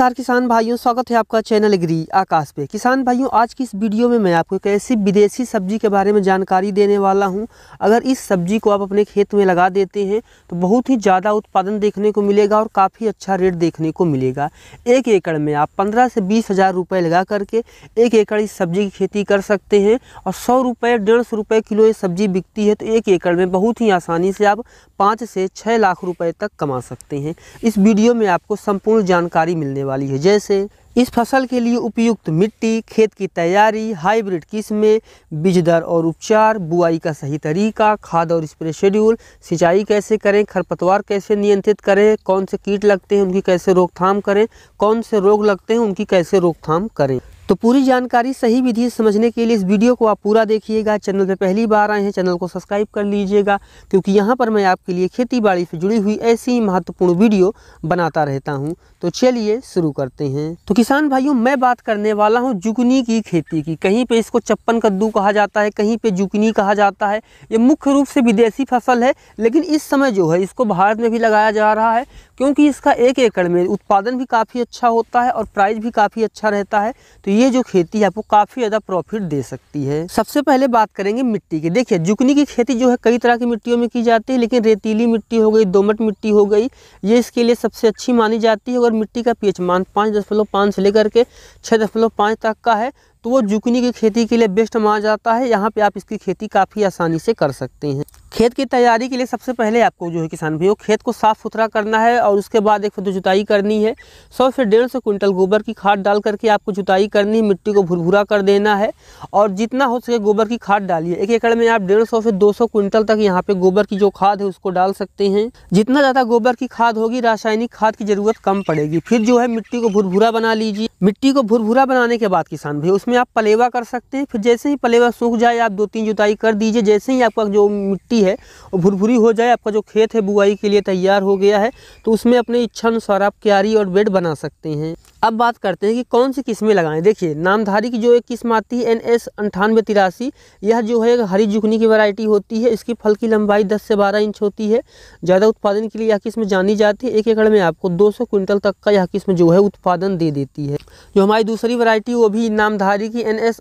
नमस्कार किसान भाइयों स्वागत है आपका चैनल एग्री आकाश पे किसान भाइयों आज की इस वीडियो में मैं आपको एक ऐसी विदेशी सब्जी के बारे में जानकारी देने वाला हूं अगर इस सब्जी को आप अपने खेत में लगा देते हैं तो बहुत ही ज़्यादा उत्पादन देखने को मिलेगा और काफ़ी अच्छा रेट देखने को मिलेगा एक एकड़ में आप पंद्रह से बीस हज़ार लगा करके एक एकड़ इस सब्जी की खेती कर सकते हैं और सौ रुपये डेढ़ सौ रुपये किलो ये सब्जी बिकती है तो एक एकड़ में बहुत ही आसानी से आप पाँच से छः लाख रुपये तक कमा सकते हैं इस वीडियो में आपको संपूर्ण जानकारी मिलने वाली है जैसे इस फसल के लिए उपयुक्त मिट्टी खेत की तैयारी हाइब्रिड किस्में बीज दर और उपचार बुआई का सही तरीका खाद और स्प्रे शेड्यूल सिंचाई कैसे करें खरपतवार कैसे नियंत्रित करें कौन से कीट लगते हैं उनकी कैसे रोकथाम करें कौन से रोग लगते हैं उनकी कैसे रोकथाम करें तो पूरी जानकारी सही विधि समझने के लिए इस वीडियो को आप पूरा देखिएगा चैनल पर पहली बार आए हैं चैनल को सब्सक्राइब कर लीजिएगा क्योंकि यहाँ पर मैं आपके लिए खेती बाड़ी से जुड़ी हुई ऐसी ही महत्वपूर्ण वीडियो बनाता रहता हूँ तो चलिए शुरू करते हैं तो किसान भाइयों मैं बात करने वाला हूँ जुगनी की खेती की कहीं पर इसको चप्पन कद्दू कहा जाता है कहीं पर जुगनी कहा जाता है ये मुख्य रूप से विदेशी फसल है लेकिन इस समय जो है इसको भारत में भी लगाया जा रहा है क्योंकि इसका एक एकड़ में उत्पादन भी काफ़ी अच्छा होता है और प्राइस भी काफ़ी अच्छा रहता है तो ये जो खेती आपको काफ़ी ज़्यादा प्रॉफिट दे सकती है सबसे पहले बात करेंगे मिट्टी की देखिए जुकनी की खेती जो है कई तरह की मिट्टियों में की जाती है लेकिन रेतीली मिट्टी हो गई दोमट मिट्टी हो गई ये इसके लिए सबसे अच्छी मानी जाती है अगर मिट्टी का पीएच मान पाँच दशमलव पाँच से लेकर के छः दशमलव पाँच तक का है तो वो जुकनी की खेती के लिए बेस्ट माना जाता है यहाँ पे आप इसकी खेती काफ़ी आसानी से कर सकते हैं खेत की तैयारी के लिए सबसे पहले आपको जो है किसान भाइयों खेत को साफ़ सुथरा करना है और उसके बाद एक दो जुताई करनी है सौ से डेढ़ सौ कुंटल गोबर की खाद डाल करके आपको जुताई करनी है मिट्टी को भुरभुरा कर देना है और जितना हो सके गोबर की खाद डालिए एक एकड़ में आप डेढ़ सौ से दो सौ कुंटल तक यहाँ पे गोबर की जो खाद है उसको डाल सकते हैं जितना ज़्यादा गोबर की खाद होगी रासायनिक खाद की ज़रूरत कम पड़ेगी फिर जो है मिट्टी को भुरभुरा बना लीजिए मिट्टी को भुरभुरा बनाने के बाद किसान भाई उसमें आप पलेवा कर सकते हैं फिर जैसे ही पलेवा सूख जाए आप दो तीन जुताई कर दीजिए जैसे ही आपका जो मिट्टी भुरभुरी है और भुरभुरी हो जाए आपका जो खेत है बुआई के लिए तैयार हो गया है तो उसमें अपने इच्छा अनुसार आप क्यारी और बेड बना सकते हैं अब बात करते हैं कि कौन सी किस्में लगाएं देखिए नामधारी की जो एक किस्म आती है एन एस अंठानवे तिरासी यह जो है हरी जुकनी की वैरायटी होती है इसकी फल की लंबाई 10 से 12 इंच होती है ज़्यादा उत्पादन के लिए यह किस्म जानी जाती है एक एकड़ में आपको 200 सौ क्विंटल तक का यह किस्म जो है उत्पादन दे देती है जो हमारी दूसरी वरायटी वो भी नामधारी की एन एस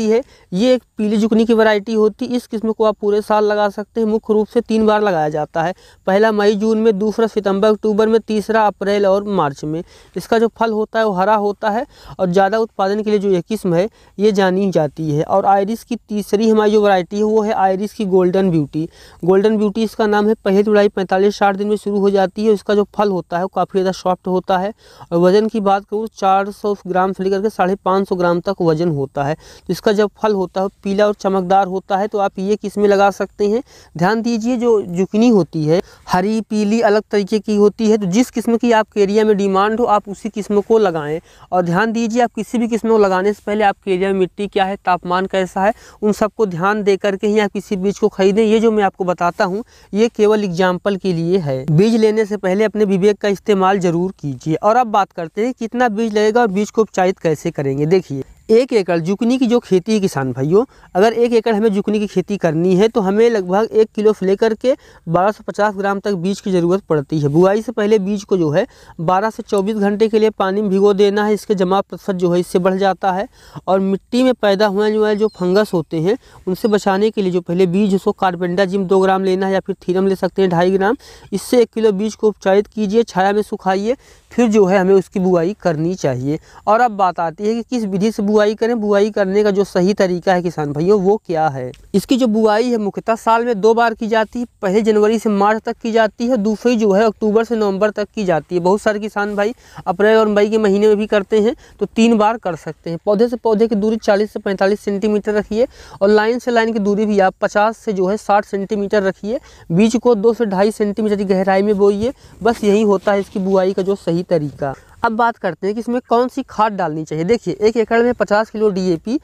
है ये एक पीली जुकनी की वरायटी होती है इस किस्म को आप पूरे साल लगा लगा सकते हैं मुख्य रूप से तीन बार लगाया जाता है पहला मई जून में दूसरा सितंबर अक्टूबर में तीसरा अप्रैल और मार्च में इसका जो फल होता है वो हरा होता है और ज़्यादा उत्पादन के लिए जो ये किस्म है ये जानी जाती है और आयरिस की तीसरी हमारी जो वरायटी है वो है आयरिस की गोल्डन ब्यूटी गोल्डन ब्यूटी इसका नाम है पहली जुलाई पैंतालीस साठ दिन में शुरू हो जाती है उसका जो फल होता है वो काफ़ी ज़्यादा सॉफ्ट होता है और वज़न की बात करूँ चार सौ ग्राम से लेकर के साढ़े सौ ग्राम तक वज़न होता है इसका जब फल होता है पीला और चमकदार होता है तो आप ये किस्में लगा सकते हैं हैं ध्यान दीजिए जो जुकनी होती है हरी पीली अलग तरीके की होती है तो जिस किस्म की आपके एरिया में डिमांड हो आप उसी किस्म को लगाएं और ध्यान दीजिए आप किसी भी किस्म को लगाने से पहले आपके एरिया में मिट्टी क्या है तापमान कैसा है उन सबको ध्यान दे करके ही आप किसी बीज को खरीदें ये जो मैं आपको बताता हूँ ये केवल एग्जाम्पल के लिए है बीज लेने से पहले अपने विवेक का इस्तेमाल जरूर कीजिए और अब बात करते हैं कितना बीज लगेगा और बीज को उपचारित कैसे करेंगे देखिए एक एकड़ जुकनी की जो खेती है किसान भाइयों अगर एक एकड़ हमें जुकनी की खेती करनी है तो हमें लगभग एक किलो से लेकर के 1250 ग्राम तक बीज की ज़रूरत पड़ती है बुआई से पहले बीज को जो है 12 से 24 घंटे के लिए पानी में भिगो देना है इसके जमा प्रतिशत जो है इससे बढ़ जाता है और मिट्टी में पैदा हुए जो है जो फंगस होते हैं उनसे बचाने के लिए जो पहले बीज उसको कार्बेंडा जिम दो ग्राम लेना है या फिर थीरम ले सकते हैं ढाई ग्राम इससे एक किलो बीज को उपचारित कीजिए छाया में सुखाइए फिर जो है हमें उसकी बुआई करनी चाहिए और अब बात आती है कि किस विधि से बुआई बुआई करें बुआई करने का जो सही तरीका है किसान भाइयों वो क्या है इसकी जो बुआई है मुख्यतः साल में दो बार की जाती है पहले जनवरी से मार्च तक की जाती है दूसरी जो है अक्टूबर से नवंबर तक की जाती है बहुत सारे किसान भाई अप्रैल और मई के महीने में भी करते हैं तो तीन बार कर सकते हैं पौधे से पौधे की दूरी चालीस से पैंतालीस सेंटीमीटर रखिए और लाइन से लाइन की दूरी भी आप पचास से जो है साठ सेंटीमीटर रखिए बीज को दो से ढाई सेंटीमीटर की गहराई में बोइए बस यही होता है इसकी बुआई का जो सही तरीका अब बात करते हैं कि इसमें कौन सी खाद डालनी चाहिए देखिए एक एकड़ में 50 किलो डीएपी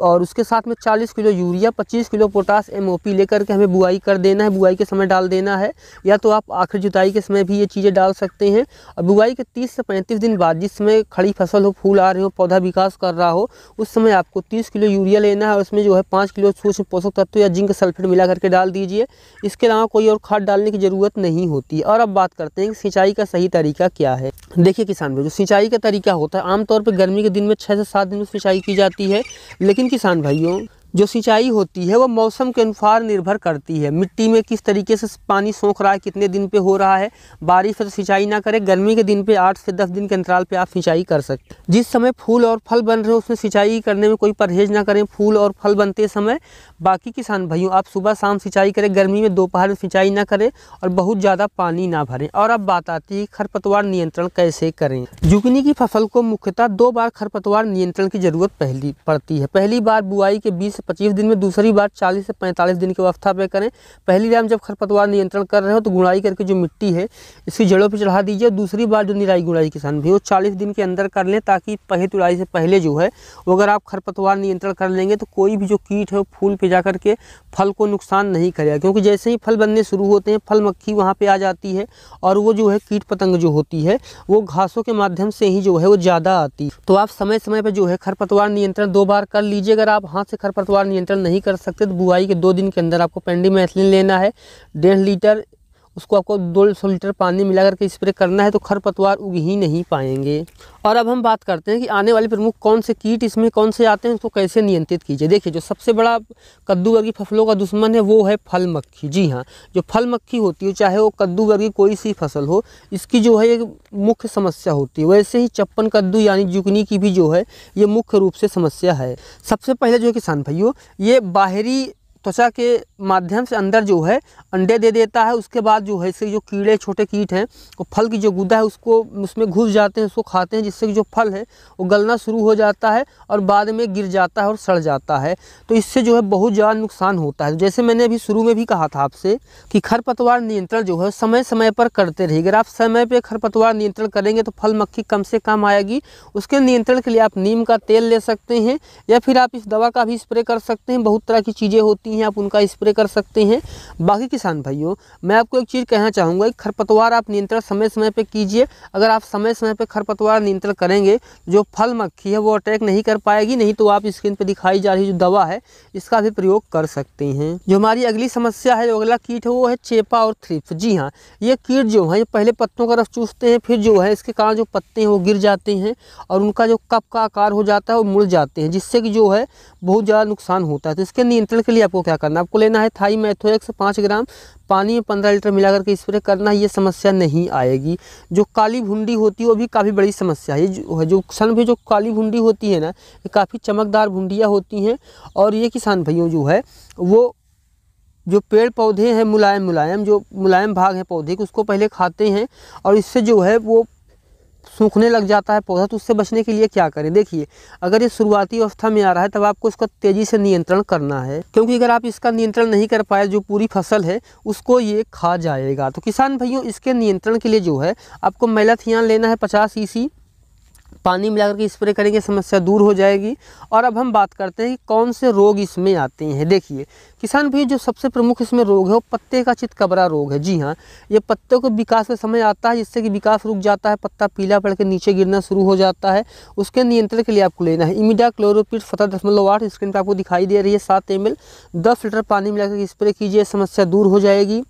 और उसके साथ में 40 किलो यूरिया 25 किलो पोटास एम लेकर के हमें बुआई कर देना है बुआई के समय डाल देना है या तो आप आखिर जुताई के समय भी ये चीज़ें डाल सकते हैं और बुआई के 30 से 35 दिन बाद जिस समय खड़ी फसल हो फूल आ रहे हो पौधा विकास कर रहा हो उस समय आपको तीस किलो यूरिया लेना है और उसमें जो है पाँच किलो सूक्ष्म पोषक तत्व या जिंक सल्फेट मिला करके डाल दीजिए इसके अलावा कोई और खाद डालने की ज़रूरत नहीं होती और अब बात करते हैं कि सिंचाई का सही तरीका क्या है देखिए किसान भाई जो सिंचाई का तरीका होता है आमतौर पर गर्मी के दिन में छः से सात दिन में सिंचाई की जाती है लेकिन किसान भाइयों जो सिंचाई होती है वो मौसम के अनुसार निर्भर करती है मिट्टी में किस तरीके से पानी सोख रहा है कितने दिन पे हो रहा है बारिश से तो सिंचाई ना करें गर्मी के दिन पे आठ से दस दिन के अंतराल पे आप सिंचाई कर सकते हैं जिस समय फूल और फल बन रहे हो उसमें सिंचाई करने में कोई परहेज ना करें फूल और फल बनते समय बाकी किसान भाइयों आप सुबह शाम सिंचाई करें गर्मी में दोपहर में सिंचाई ना करें और बहुत ज़्यादा पानी ना भरें और अब बात आती है खरपतवार नियंत्रण कैसे करें जुकनी की फसल को मुख्यतः दो बार खरपतवार नियंत्रण की जरूरत पहली पड़ती है पहली बार बुआई के बीस पच्चीस दिन में दूसरी बार चालीस से पैंतालीस दिन की अवस्था पे करें पहली बार जब खरपतवार नियंत्रण कर रहे हो तो गुड़ाई करके जो मिट्टी है इसकी जड़ों पर चढ़ा दीजिए दूसरी बार जो निराई गुड़ाई किसान भी वो चालीस दिन के अंदर कर लें ताकि पहली तुड़ाई से पहले जो है वो अगर आप खरपतवार नियंत्रण कर लेंगे तो कोई भी जो कीट है वो फूल पर जा करके फल को नुकसान नहीं करेगा क्योंकि जैसे ही फल बनने शुरू होते हैं फल मक्खी वहाँ पर आ जाती है और वो जो है कीट पतंग जो होती है वो घासों के माध्यम से ही जो है वो ज़्यादा आती है तो आप समय समय पर जो है खरपतवार नियंत्रण दो बार कर लीजिए अगर आप हाथ से खरपतवार नियंत्रण नहीं कर सकते तो बुआई के दो दिन के अंदर आपको पेंडी मैथिलीन लेना है डेढ़ लीटर उसको आपको दो सौ लीटर पानी मिला करके स्प्रे करना है तो खरपतवार उग ही नहीं पाएंगे और अब हम बात करते हैं कि आने वाले प्रमुख कौन से कीट इसमें कौन से आते हैं उसको तो कैसे नियंत्रित कीजिए देखिए जो सबसे बड़ा कद्दू वर्गी फसलों का दुश्मन है वो है फल मक्खी जी हाँ जो फल मक्खी होती है चाहे वो कद्दू वर्गी कोई सी फसल हो इसकी जो है एक मुख्य समस्या होती है वैसे ही चप्पन कद्दू यानी जुकनी की भी जो है ये मुख्य रूप से समस्या है सबसे पहले जो किसान भाइयों ये बाहरी त्वचा के माध्यम से अंदर जो है अंडे दे देता है उसके बाद जो है इससे जो कीड़े छोटे कीट हैं वो फल की जो गुदा है उसको उसमें घुस जाते हैं उसको खाते हैं जिससे कि जो फल है वो गलना शुरू हो जाता है और बाद में गिर जाता है और सड़ जाता है तो इससे जो है बहुत ज़्यादा नुकसान होता है जैसे मैंने अभी शुरू में भी कहा था आपसे कि खरपतवार नियंत्रण जो है समय समय पर करते रहिए अगर आप समय पर खरपतवार नियंत्रण करेंगे तो फल मक्खी कम से कम आएगी उसके नियंत्रण के लिए आप नीम का तेल ले सकते हैं या फिर आप इस दवा का भी स्प्रे कर सकते हैं बहुत तरह की चीज़ें होती लगी हैं आप उनका स्प्रे कर सकते हैं बाकी किसान भाइयों मैं आपको एक चीज़ कहना चाहूँगा कि खरपतवार आप नियंत्रण समय समय पर कीजिए अगर आप समय समय पर खरपतवार नियंत्रण करेंगे जो फल मक्खी है वो अटैक नहीं कर पाएगी नहीं तो आप स्क्रीन पर दिखाई जा रही जो दवा है इसका भी प्रयोग कर सकते हैं जो हमारी अगली समस्या है जो अगला कीट है वो है चेपा और थ्रिप्स जी हाँ ये कीट जो है ये पहले पत्तों का रस चूसते हैं फिर जो है इसके कारण जो पत्ते हैं वो गिर जाते हैं और उनका जो कप का आकार हो जाता है वो मुड़ जाते हैं जिससे कि जो है बहुत ज़्यादा नुकसान होता है तो इसके नियंत्रण के लिए आपको क्या करना आपको लेना है थाई मैथोएक्स पाँच ग्राम पानी में पंद्रह लीटर मिलाकर के स्प्रे करना ये समस्या नहीं आएगी जो काली भुंडी होती है वो भी काफ़ी बड़ी समस्या है जो जो किसान भाई जो काली भुंडी होती है ना ये काफ़ी चमकदार भुंडियाँ होती हैं और ये किसान भाइयों जो है वो जो पेड़ पौधे हैं मुलायम मुलायम जो मुलायम भाग है पौधे के उसको पहले खाते हैं और इससे जो है वो सूखने लग जाता है पौधा तो उससे बचने के लिए क्या करें देखिए अगर ये शुरुआती अवस्था में आ रहा है तब आपको इसका तेज़ी से नियंत्रण करना है क्योंकि अगर आप इसका नियंत्रण नहीं कर पाए जो पूरी फसल है उसको ये खा जाएगा तो किसान भाइयों इसके नियंत्रण के लिए जो है आपको मैलाथियान लेना है पचास ई पानी मिला करके स्प्रे करेंगे समस्या दूर हो जाएगी और अब हम बात करते हैं कि कौन से रोग इसमें आते हैं देखिए किसान भी जो सबसे प्रमुख इसमें रोग है वो पत्ते का चितकबरा रोग है जी हाँ ये पत्ते को विकास का समय आता है जिससे कि विकास रुक जाता है पत्ता पीला पड़ के नीचे गिरना शुरू हो जाता है उसके नियंत्रण के लिए आपको लेना है इमिडा क्लोरोपीट सतर दशमलव आठ स्क्रीन पर आपको दिखाई दे रही है सात एम दस लीटर पानी करके स्प्रे कीजिए समस्या दूर हो जाएगी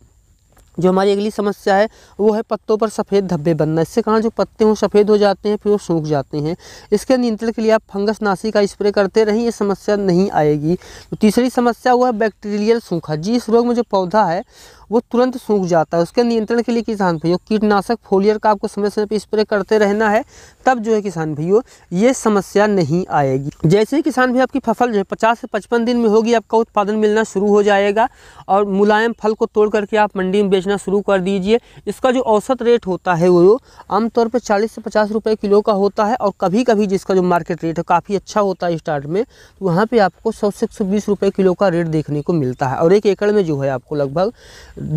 जो हमारी अगली समस्या है वो है पत्तों पर सफ़ेद धब्बे बनना इससे कहाँ जो पत्ते हों सफ़ेद हो जाते हैं फिर वो सूख जाते हैं इसके नियंत्रण के लिए आप फंगस नासी का स्प्रे करते रहें ये समस्या नहीं आएगी तो तीसरी समस्या वो है बैक्टीरियल सूखा जी इस रोग में जो पौधा है वो तुरंत सूख जाता है उसके नियंत्रण के लिए किसान भैया कीटनाशक फोलियर का आपको समय समय पर स्प्रे करते रहना है तब जो है किसान भैया ये समस्या नहीं आएगी जैसे ही किसान भैया आपकी फसल जो है पचास से पचपन दिन में होगी आपका उत्पादन मिलना शुरू हो जाएगा और मुलायम फल को तोड़ करके आप मंडी में बेचना शुरू कर दीजिए इसका जो औसत रेट होता है वो आमतौर पर चालीस से पचास रुपये किलो का होता है और कभी कभी जिसका जो मार्केट रेट है काफ़ी अच्छा होता है स्टार्ट में तो वहाँ पर आपको सौ से एक किलो का रेट देखने को मिलता है और एक एकड़ में जो है आपको लगभग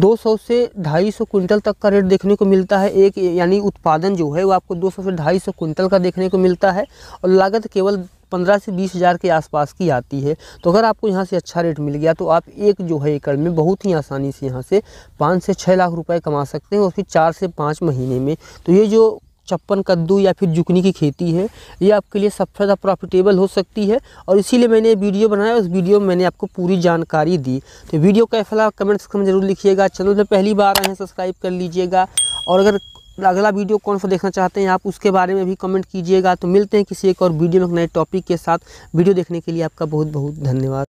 200 से 250 क्विंटल तक का रेट देखने को मिलता है एक यानी उत्पादन जो है वो आपको 200 से 250 क्विंटल का देखने को मिलता है और लागत केवल पंद्रह से बीस हज़ार के आसपास की आती है तो अगर आपको यहाँ से अच्छा रेट मिल गया तो आप एक जो है एकड़ में बहुत ही आसानी से यहाँ से पाँच से छः लाख रुपए कमा सकते हैं और फिर चार से पाँच महीने में तो ये जो छप्पन कद्दू या फिर जुकनी की खेती है ये आपके लिए सबसे ज़्यादा प्रॉफिटेबल हो सकती है और इसीलिए मैंने वीडियो बनाया उस वीडियो में मैंने आपको पूरी जानकारी दी तो वीडियो का लगा कमेंट सेक्शन में जरूर लिखिएगा चैनल पर पहली बार आए हैं सब्सक्राइब कर लीजिएगा और अगर अगला वीडियो कौन सा देखना चाहते हैं आप उसके बारे में भी कमेंट कीजिएगा तो मिलते हैं किसी एक और वीडियो में एक नए टॉपिक के साथ वीडियो देखने के लिए आपका बहुत बहुत धन्यवाद